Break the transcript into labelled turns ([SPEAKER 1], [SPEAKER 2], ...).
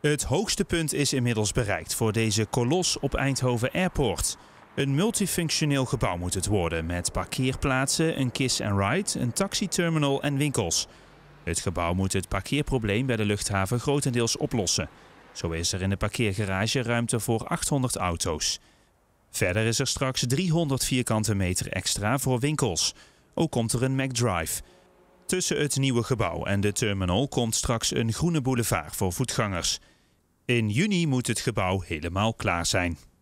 [SPEAKER 1] Het hoogste punt is inmiddels bereikt voor deze kolos op Eindhoven Airport. Een multifunctioneel gebouw moet het worden met parkeerplaatsen, een kiss-and-ride, een taxiterminal en winkels. Het gebouw moet het parkeerprobleem bij de luchthaven grotendeels oplossen. Zo is er in de parkeergarage ruimte voor 800 auto's. Verder is er straks 300 vierkante meter extra voor winkels. Ook komt er een MacDrive. Tussen het nieuwe gebouw en de terminal komt straks een groene boulevard voor voetgangers. In juni moet het gebouw helemaal klaar zijn.